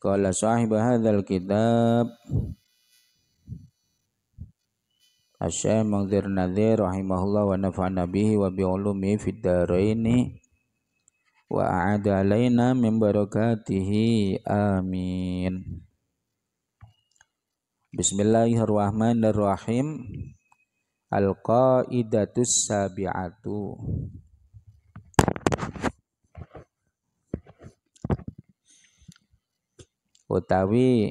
Qala sahib hadzal kitab Asy-Syaikh Mangdir Nadir rahimahullah wa nafa'na bihi wa bi ulumi fid daraini wa a'ada alaina min barakatihi amin Bismillahirrahmanirrahim Al-Qaidatus Sabi'atu utawi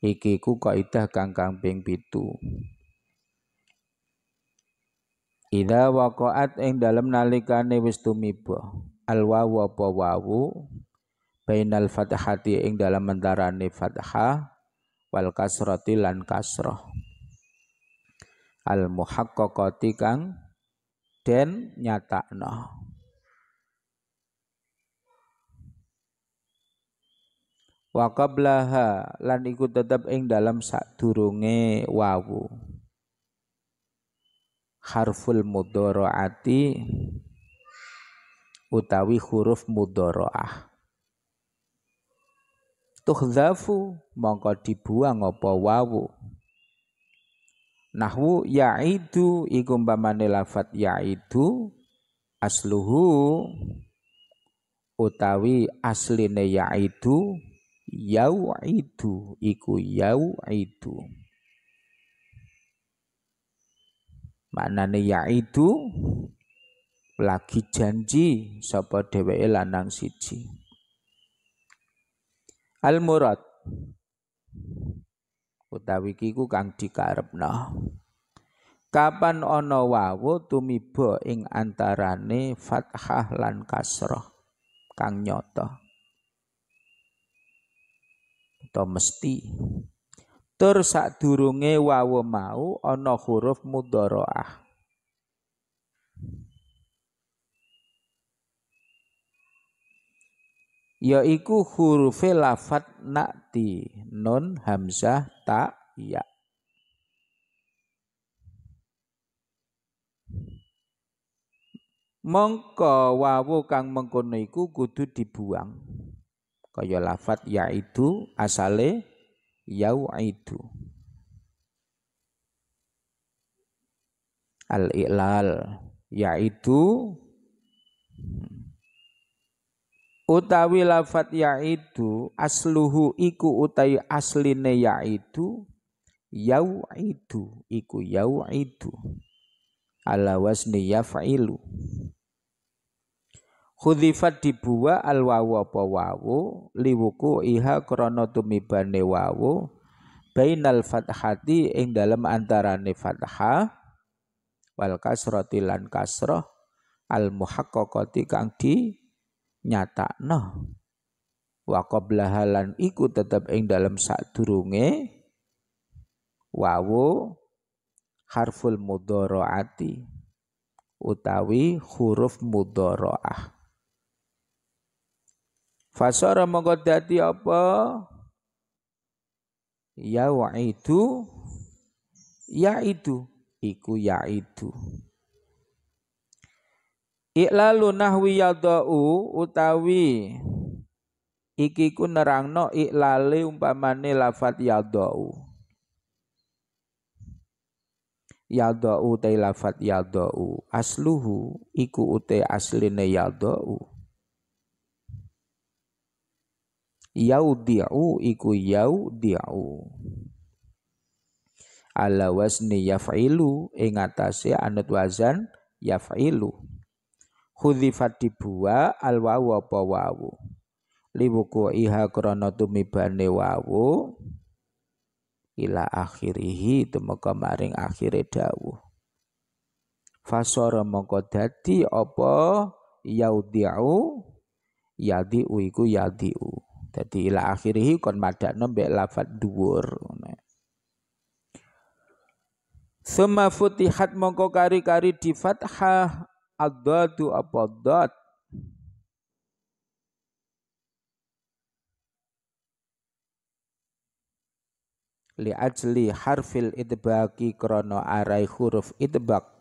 iki ku kaidah kang kamping pitu Ida waqa'at ing dalem nalikane wis tumiba al wawu apa wawu bainal fathati ing dalem antarane fathah wal kasrati lan kasrah al muhaqqaqati kang den nyatakna wa qablaha lan iku tetep ing dalam sadurunge wawu harful mudharaati utawi huruf mudharaah tuhzafu mongko dibuang apa wawu nahwu yaitu iku umpamane lafat yaitu asluhu utawi asline yaitu Yau itu iku yau'idu maknane itu? lagi janji sapa dheweke lanang siji al murad utawi kiku kang dikarepna kapan ana wawu tumiba ing antarane fathah lan kasrah kang nyata kita mesti tur durunge wawo mau ana huruf mudharaah yaiku huruf lafat nakti non hamzah ta ya mongko wawo kang mengkono iku kudu dibuang kaya lafat yaitu asale yau'idu al-i'lal yaitu utawi lafat yaitu asluhu iku utai asline yaitu itu iku yau'idu ala wasni yafailu Khudifat dibuwa al wawu apa wawu liwuku iha krana tumibane wawu bainal fathati ing dalem antarane fathah wal kasrati lan kasrah al muhaqqaqati kang di nyatakno wa qablaha lan iku tetep ing dalem sadurunge wawu harful mudharaati utawi huruf mudharaah Fasara mongko dadi apa? Ya itu ya itu iku ya itu. Iklalu nahwi yadau utawi iki ku nerangno iklale umpamane lafat yadau. Yadau te lafat yadau asluhu iku ute asline yadau Yaudiau iku Yaudiau. ala wasni yafailu ing atase anut wazan yafailu. khudzifat dibua al wawu apa wawu liwuku iha krana tumibane wawu ila akhirihi tumeka maring akhire dawuh fasara mongko dadi apa yaudi'u yadi'u iku yadi'u jadi ila akhirih kon madakno mbek lafat dhuwur. Summa futihat mongko kari-kari di fathah ad-dadu apa li ajli harfil idbaki krono arai huruf idbak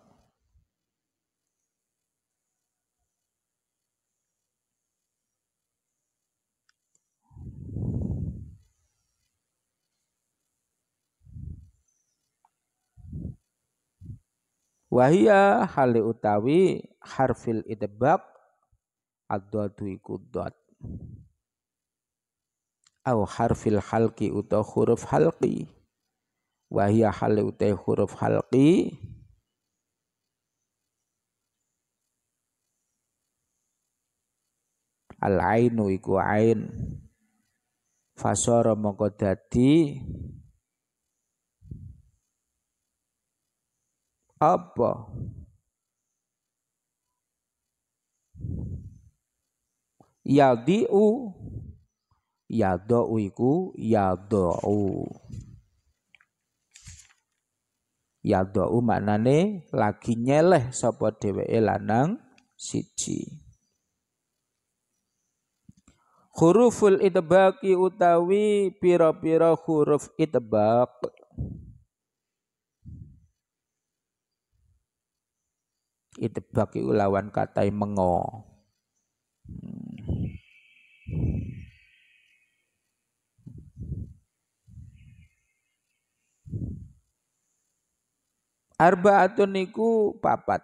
Wahia hali utawi harfil idbak adwadu dadu iku Au harfil halki utahu huruf halki. Wahia hali utai huruf halki. Al-ainu iku ain. Fasoro mongko dadi. apa yadiu yadau iku yadau yadau maknane lagi nyeleh sapa dheweke lanang siji huruful itbaqi utawi pira-pira huruf itbaq itibaki ulawan katai mengo. arba hmm. Arbaatun niku papat.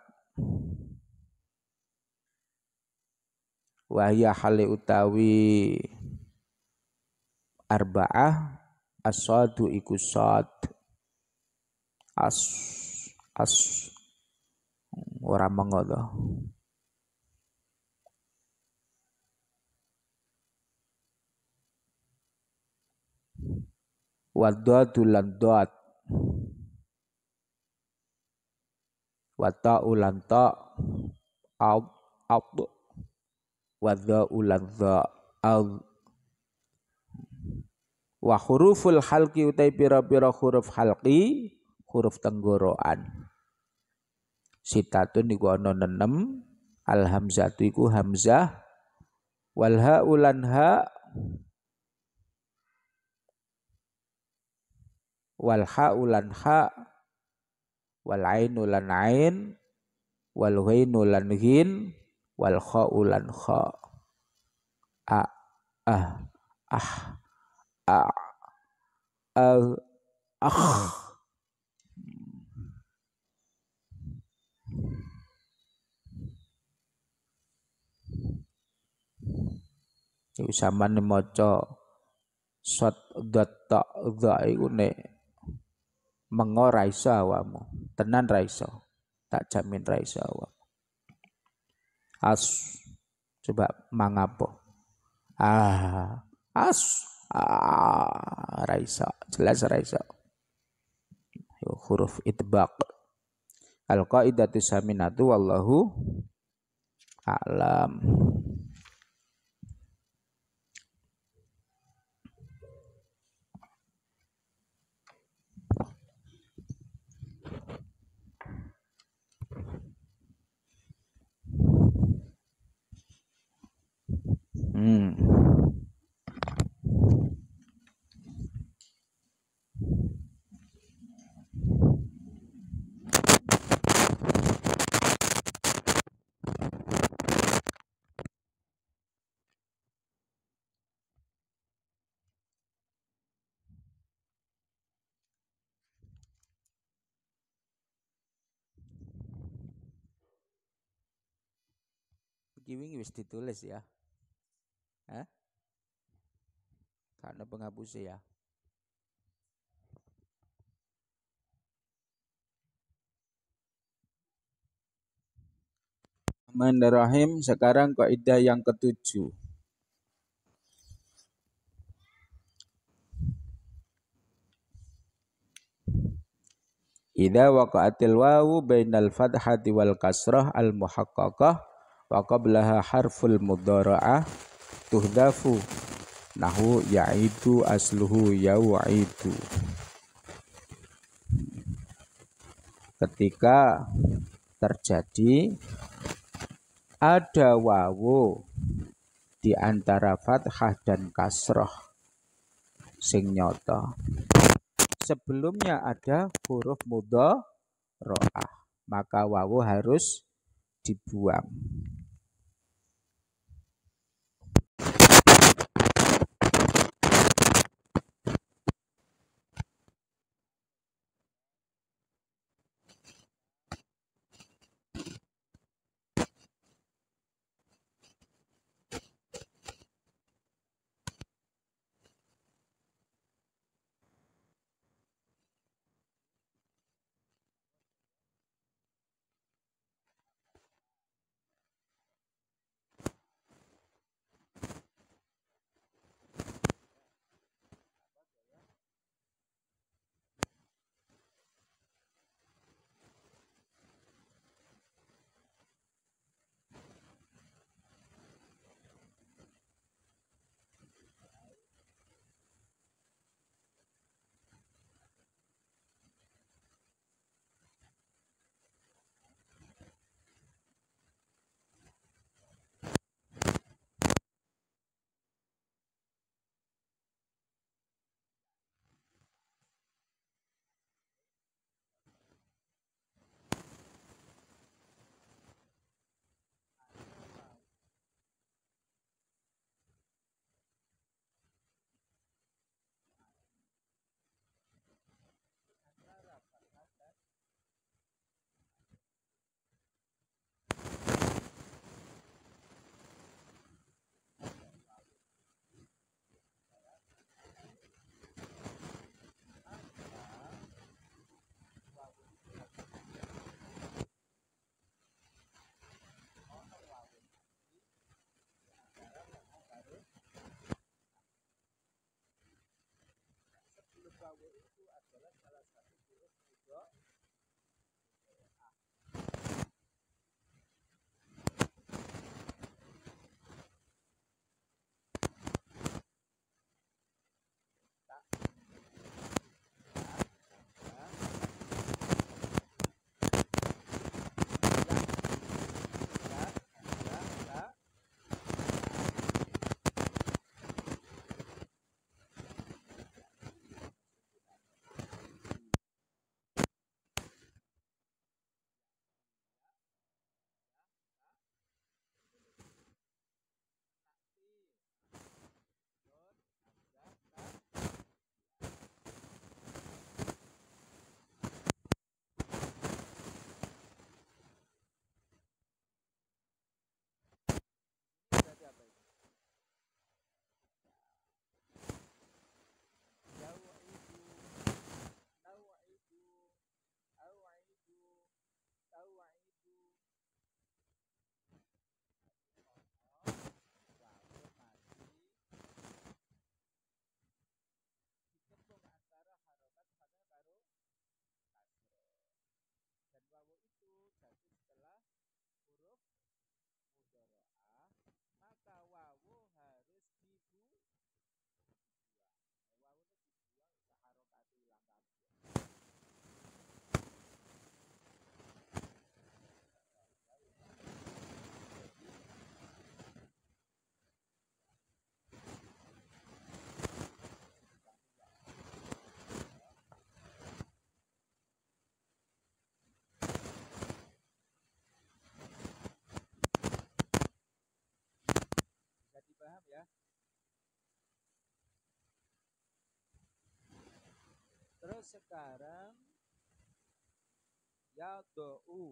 Wahya hale utawi arbaah asadu iku sad as as Orang mengo to. Wadadu doat. Wata ulan ta ab ab wadha ulan dha al wa huruful halqi utai pira-pira huruf halki, huruf tenggoroan sitatun iku ana nenem al hamzatu iku hamzah Walha ha ulan ha wal ha ulan ha wal ain ulan ain wal ghain ulan ghin wal kha ulan kha a ah ah a ah ah Iku sampean maca sat datta dha iku nek mengo ra iso awakmu. Tenan ra iso. Tak jamin ra iso As coba mangapo. Ah, as ah, ra iso. Jelas ra iso. Huruf itbaq. Al-qaidatu saminatu wallahu a'lam. wingi wis ditulis ya. Hah? Karena penghapus ya. Bismillahirrahmanirrahim. Sekarang kaidah yang ketujuh. Idza waqa'atil wawu bainal fathati wal kasrah al muhaqqaqah wa qablaha harful mudhara'ah tuhdafu nahu yaitu asluhu yau'idu ketika terjadi ada wawu di antara fathah dan kasroh sing nyoto sebelumnya ada huruf mudho ro'ah maka wawu harus dibuang sekarang ya u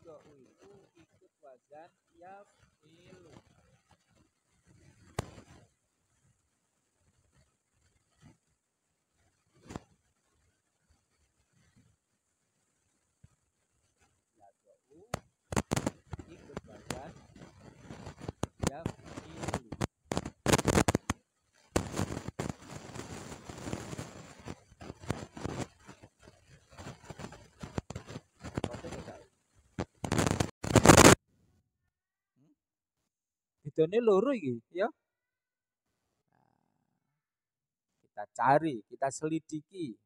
yadau itu ikut wazan yafilu bedone loro iki, ya. Kita cari, kita selidiki.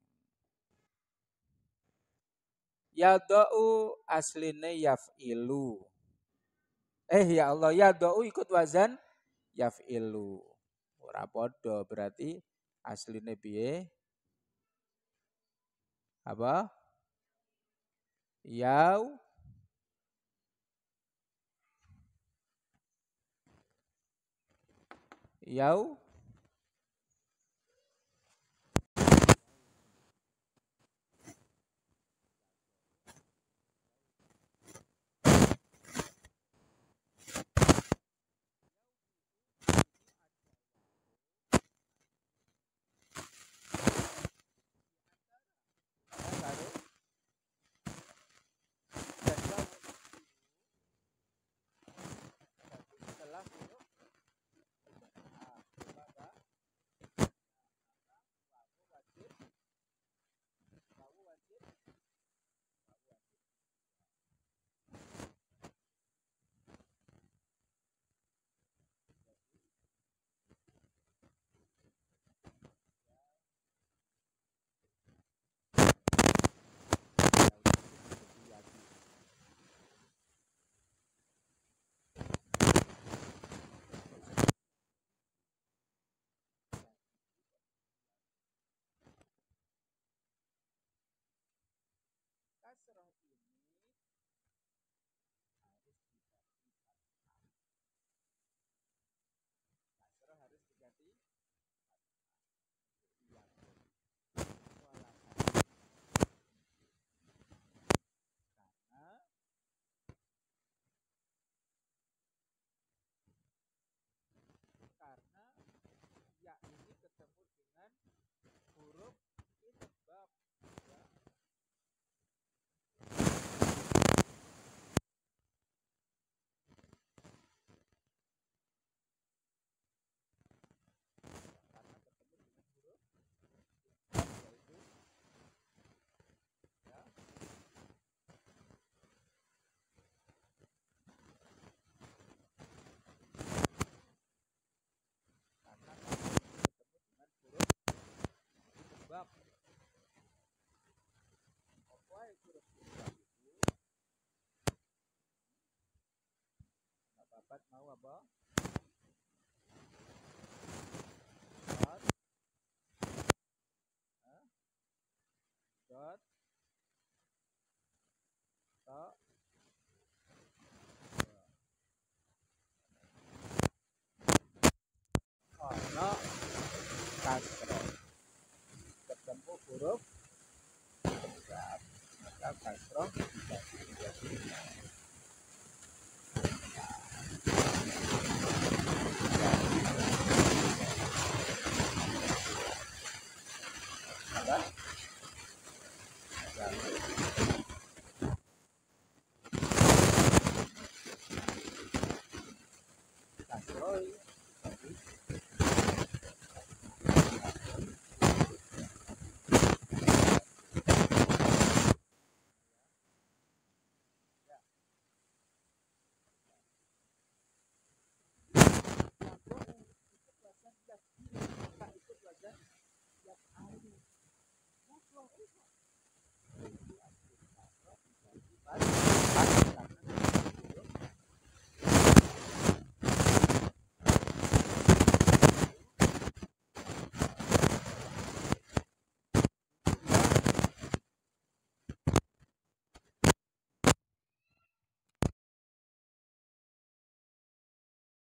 Ya do'u asline yaf'ilu. Eh ya Allah, ya do'u ikut wazan yaf'ilu. Ora podo berarti asline piye? Apa? Yau 有。dapat mau apa dot dot dot ono kasro ketemu huruf maka kasro bisa menjadi